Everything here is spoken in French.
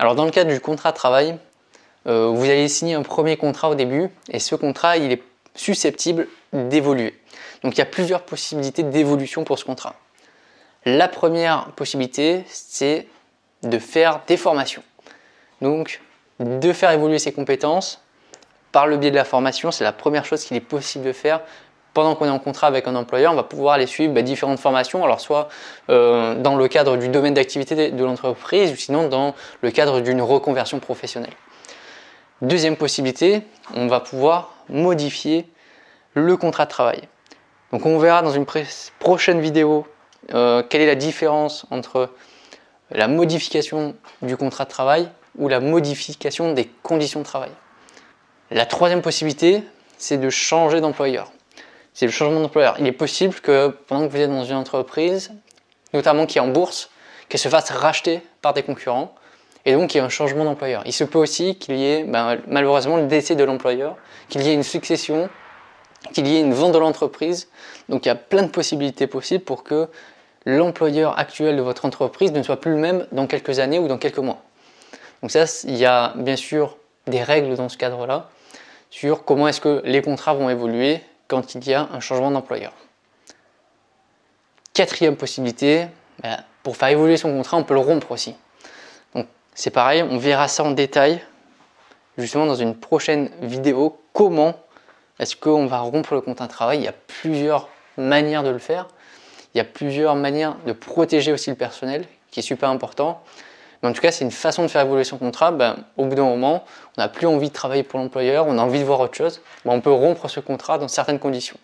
Alors dans le cadre du contrat de travail, euh, vous allez signer un premier contrat au début et ce contrat, il est susceptible d'évoluer. Donc il y a plusieurs possibilités d'évolution pour ce contrat. La première possibilité, c'est de faire des formations. Donc de faire évoluer ses compétences par le biais de la formation, c'est la première chose qu'il est possible de faire pendant qu'on est en contrat avec un employeur, on va pouvoir aller suivre bah, différentes formations, alors soit euh, dans le cadre du domaine d'activité de l'entreprise, ou sinon dans le cadre d'une reconversion professionnelle. Deuxième possibilité, on va pouvoir modifier le contrat de travail. Donc on verra dans une prochaine vidéo euh, quelle est la différence entre la modification du contrat de travail ou la modification des conditions de travail. La troisième possibilité, c'est de changer d'employeur c'est le changement d'employeur. Il est possible que pendant que vous êtes dans une entreprise, notamment qui est en bourse, qu'elle se fasse racheter par des concurrents et donc qu'il y ait un changement d'employeur. Il se peut aussi qu'il y ait ben, malheureusement le décès de l'employeur, qu'il y ait une succession, qu'il y ait une vente de l'entreprise. Donc il y a plein de possibilités possibles pour que l'employeur actuel de votre entreprise ne soit plus le même dans quelques années ou dans quelques mois. Donc ça, il y a bien sûr des règles dans ce cadre-là sur comment est-ce que les contrats vont évoluer, quand il y a un changement d'employeur. Quatrième possibilité, ben, pour faire évoluer son contrat, on peut le rompre aussi. Donc c'est pareil, on verra ça en détail justement dans une prochaine vidéo, comment est-ce qu'on va rompre le contrat de travail. Il y a plusieurs manières de le faire. Il y a plusieurs manières de protéger aussi le personnel, qui est super important. Mais en tout cas, c'est une façon de faire évoluer son contrat. Ben, au bout d'un moment, on n'a plus envie de travailler pour l'employeur, on a envie de voir autre chose. Ben, on peut rompre ce contrat dans certaines conditions.